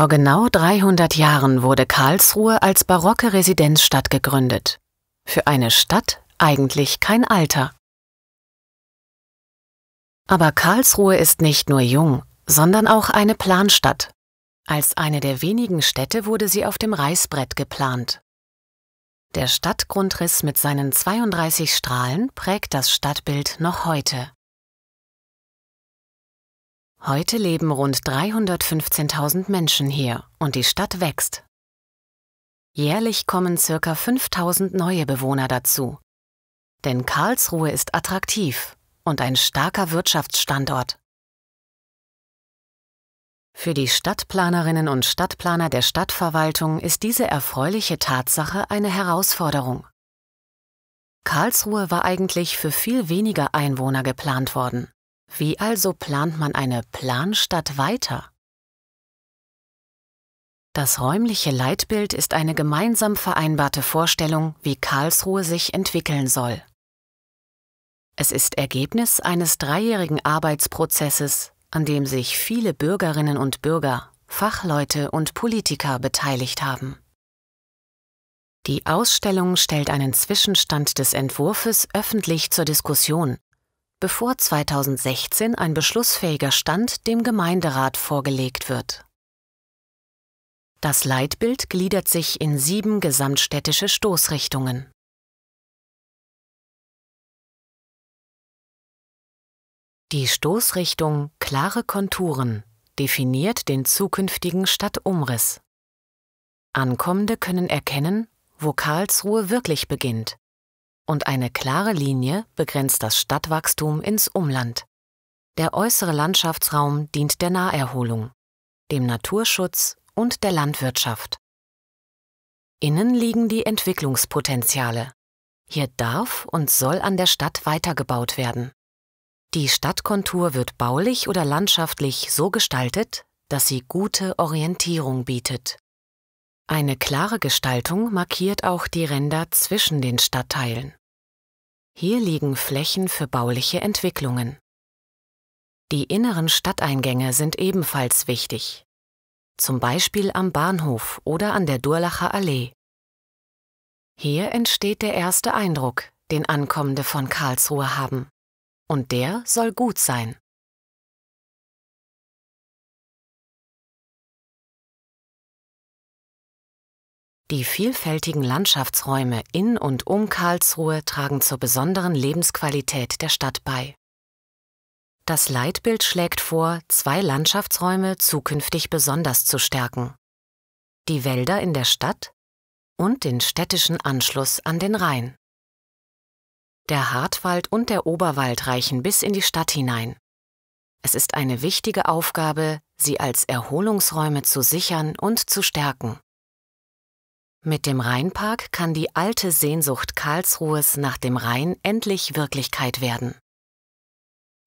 Vor genau 300 Jahren wurde Karlsruhe als barocke Residenzstadt gegründet. Für eine Stadt eigentlich kein Alter. Aber Karlsruhe ist nicht nur jung, sondern auch eine Planstadt. Als eine der wenigen Städte wurde sie auf dem Reißbrett geplant. Der Stadtgrundriss mit seinen 32 Strahlen prägt das Stadtbild noch heute. Heute leben rund 315.000 Menschen hier und die Stadt wächst. Jährlich kommen ca. 5.000 neue Bewohner dazu. Denn Karlsruhe ist attraktiv und ein starker Wirtschaftsstandort. Für die Stadtplanerinnen und Stadtplaner der Stadtverwaltung ist diese erfreuliche Tatsache eine Herausforderung. Karlsruhe war eigentlich für viel weniger Einwohner geplant worden. Wie also plant man eine Planstadt weiter? Das räumliche Leitbild ist eine gemeinsam vereinbarte Vorstellung, wie Karlsruhe sich entwickeln soll. Es ist Ergebnis eines dreijährigen Arbeitsprozesses, an dem sich viele Bürgerinnen und Bürger, Fachleute und Politiker beteiligt haben. Die Ausstellung stellt einen Zwischenstand des Entwurfes öffentlich zur Diskussion bevor 2016 ein beschlussfähiger Stand dem Gemeinderat vorgelegt wird. Das Leitbild gliedert sich in sieben gesamtstädtische Stoßrichtungen. Die Stoßrichtung Klare Konturen definiert den zukünftigen Stadtumriss. Ankommende können erkennen, wo Karlsruhe wirklich beginnt und eine klare Linie begrenzt das Stadtwachstum ins Umland. Der äußere Landschaftsraum dient der Naherholung, dem Naturschutz und der Landwirtschaft. Innen liegen die Entwicklungspotenziale. Hier darf und soll an der Stadt weitergebaut werden. Die Stadtkontur wird baulich oder landschaftlich so gestaltet, dass sie gute Orientierung bietet. Eine klare Gestaltung markiert auch die Ränder zwischen den Stadtteilen. Hier liegen Flächen für bauliche Entwicklungen. Die inneren Stadteingänge sind ebenfalls wichtig, zum Beispiel am Bahnhof oder an der Durlacher Allee. Hier entsteht der erste Eindruck, den Ankommende von Karlsruhe haben. Und der soll gut sein. Die vielfältigen Landschaftsräume in und um Karlsruhe tragen zur besonderen Lebensqualität der Stadt bei. Das Leitbild schlägt vor, zwei Landschaftsräume zukünftig besonders zu stärken. Die Wälder in der Stadt und den städtischen Anschluss an den Rhein. Der Hartwald und der Oberwald reichen bis in die Stadt hinein. Es ist eine wichtige Aufgabe, sie als Erholungsräume zu sichern und zu stärken. Mit dem Rheinpark kann die alte Sehnsucht Karlsruhes nach dem Rhein endlich Wirklichkeit werden.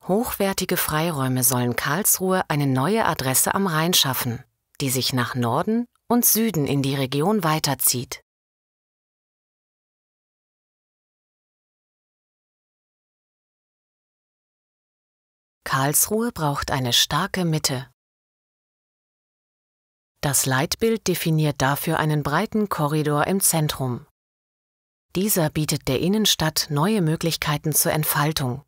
Hochwertige Freiräume sollen Karlsruhe eine neue Adresse am Rhein schaffen, die sich nach Norden und Süden in die Region weiterzieht. Karlsruhe braucht eine starke Mitte das Leitbild definiert dafür einen breiten Korridor im Zentrum. Dieser bietet der Innenstadt neue Möglichkeiten zur Entfaltung,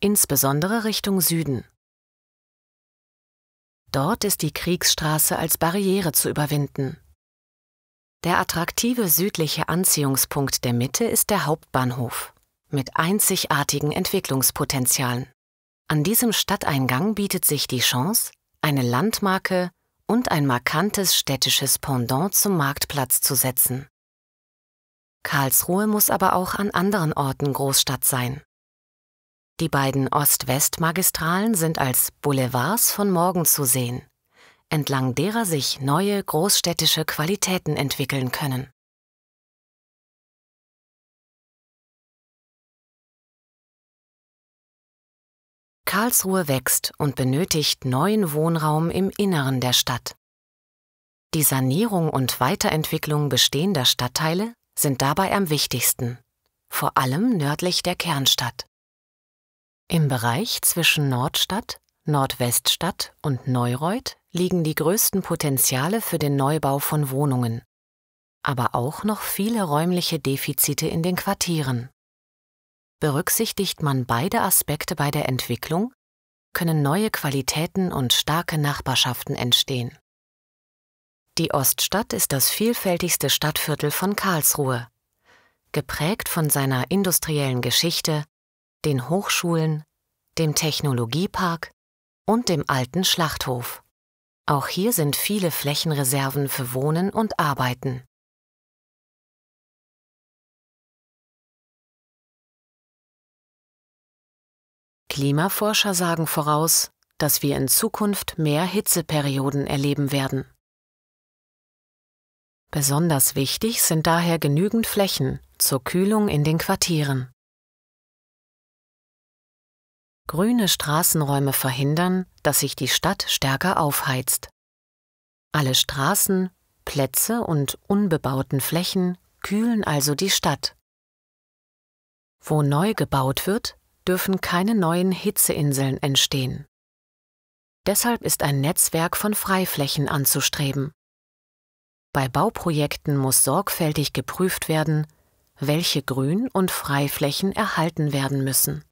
insbesondere Richtung Süden. Dort ist die Kriegsstraße als Barriere zu überwinden. Der attraktive südliche Anziehungspunkt der Mitte ist der Hauptbahnhof mit einzigartigen Entwicklungspotenzialen. An diesem Stadteingang bietet sich die Chance, eine Landmarke und ein markantes städtisches Pendant zum Marktplatz zu setzen. Karlsruhe muss aber auch an anderen Orten Großstadt sein. Die beiden Ost-West-Magistralen sind als Boulevards von morgen zu sehen, entlang derer sich neue großstädtische Qualitäten entwickeln können. Karlsruhe wächst und benötigt neuen Wohnraum im Inneren der Stadt. Die Sanierung und Weiterentwicklung bestehender Stadtteile sind dabei am wichtigsten, vor allem nördlich der Kernstadt. Im Bereich zwischen Nordstadt, Nordweststadt und Neureuth liegen die größten Potenziale für den Neubau von Wohnungen, aber auch noch viele räumliche Defizite in den Quartieren. Berücksichtigt man beide Aspekte bei der Entwicklung, können neue Qualitäten und starke Nachbarschaften entstehen. Die Oststadt ist das vielfältigste Stadtviertel von Karlsruhe, geprägt von seiner industriellen Geschichte, den Hochschulen, dem Technologiepark und dem alten Schlachthof. Auch hier sind viele Flächenreserven für Wohnen und Arbeiten. Klimaforscher sagen voraus, dass wir in Zukunft mehr Hitzeperioden erleben werden. Besonders wichtig sind daher genügend Flächen zur Kühlung in den Quartieren. Grüne Straßenräume verhindern, dass sich die Stadt stärker aufheizt. Alle Straßen, Plätze und unbebauten Flächen kühlen also die Stadt. Wo neu gebaut wird, dürfen keine neuen Hitzeinseln entstehen. Deshalb ist ein Netzwerk von Freiflächen anzustreben. Bei Bauprojekten muss sorgfältig geprüft werden, welche Grün- und Freiflächen erhalten werden müssen.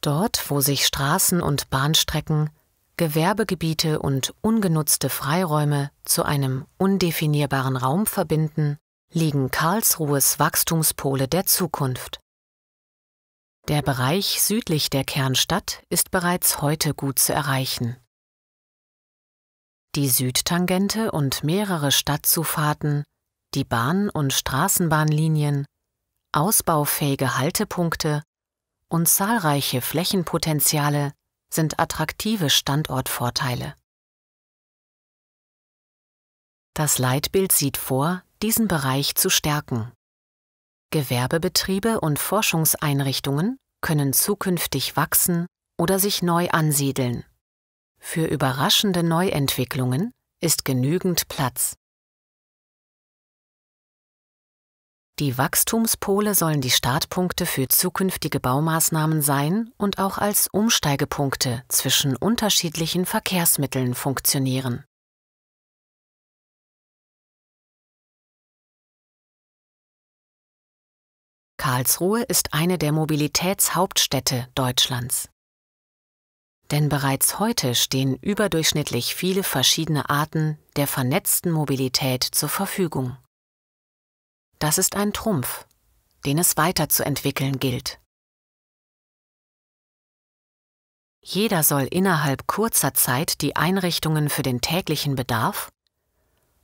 Dort, wo sich Straßen und Bahnstrecken, Gewerbegebiete und ungenutzte Freiräume zu einem undefinierbaren Raum verbinden, liegen Karlsruhes Wachstumspole der Zukunft. Der Bereich südlich der Kernstadt ist bereits heute gut zu erreichen. Die Südtangente und mehrere Stadtzufahrten, die Bahn- und Straßenbahnlinien, ausbaufähige Haltepunkte und zahlreiche Flächenpotenziale sind attraktive Standortvorteile. Das Leitbild sieht vor, diesen Bereich zu stärken. Gewerbebetriebe und Forschungseinrichtungen können zukünftig wachsen oder sich neu ansiedeln. Für überraschende Neuentwicklungen ist genügend Platz. Die Wachstumspole sollen die Startpunkte für zukünftige Baumaßnahmen sein und auch als Umsteigepunkte zwischen unterschiedlichen Verkehrsmitteln funktionieren. Karlsruhe ist eine der Mobilitätshauptstädte Deutschlands. Denn bereits heute stehen überdurchschnittlich viele verschiedene Arten der vernetzten Mobilität zur Verfügung. Das ist ein Trumpf, den es weiterzuentwickeln gilt. Jeder soll innerhalb kurzer Zeit die Einrichtungen für den täglichen Bedarf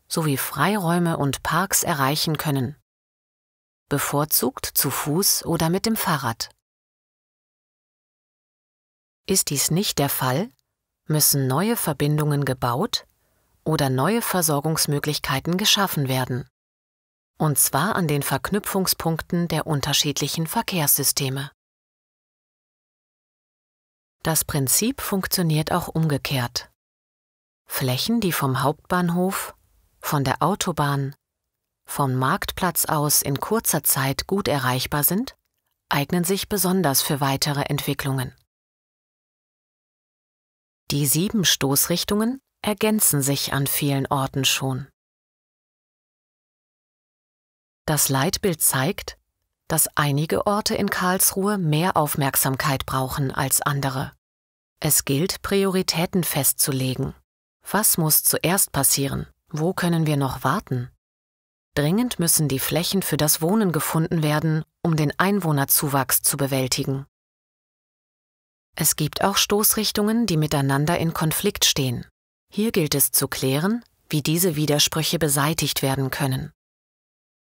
sowie Freiräume und Parks erreichen können, bevorzugt zu Fuß oder mit dem Fahrrad. Ist dies nicht der Fall, müssen neue Verbindungen gebaut oder neue Versorgungsmöglichkeiten geschaffen werden und zwar an den Verknüpfungspunkten der unterschiedlichen Verkehrssysteme. Das Prinzip funktioniert auch umgekehrt. Flächen, die vom Hauptbahnhof, von der Autobahn, vom Marktplatz aus in kurzer Zeit gut erreichbar sind, eignen sich besonders für weitere Entwicklungen. Die sieben Stoßrichtungen ergänzen sich an vielen Orten schon. Das Leitbild zeigt, dass einige Orte in Karlsruhe mehr Aufmerksamkeit brauchen als andere. Es gilt, Prioritäten festzulegen. Was muss zuerst passieren? Wo können wir noch warten? Dringend müssen die Flächen für das Wohnen gefunden werden, um den Einwohnerzuwachs zu bewältigen. Es gibt auch Stoßrichtungen, die miteinander in Konflikt stehen. Hier gilt es zu klären, wie diese Widersprüche beseitigt werden können.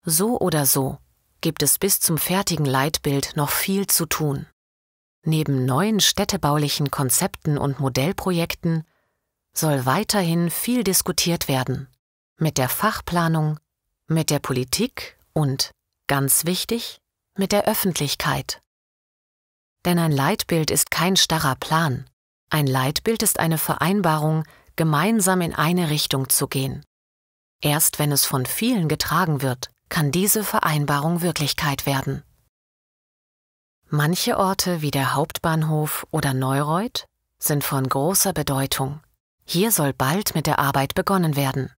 So oder so gibt es bis zum fertigen Leitbild noch viel zu tun. Neben neuen städtebaulichen Konzepten und Modellprojekten soll weiterhin viel diskutiert werden. Mit der Fachplanung, mit der Politik und, ganz wichtig, mit der Öffentlichkeit. Denn ein Leitbild ist kein starrer Plan. Ein Leitbild ist eine Vereinbarung, gemeinsam in eine Richtung zu gehen. Erst wenn es von vielen getragen wird, kann diese Vereinbarung Wirklichkeit werden. Manche Orte wie der Hauptbahnhof oder Neureuth sind von großer Bedeutung. Hier soll bald mit der Arbeit begonnen werden.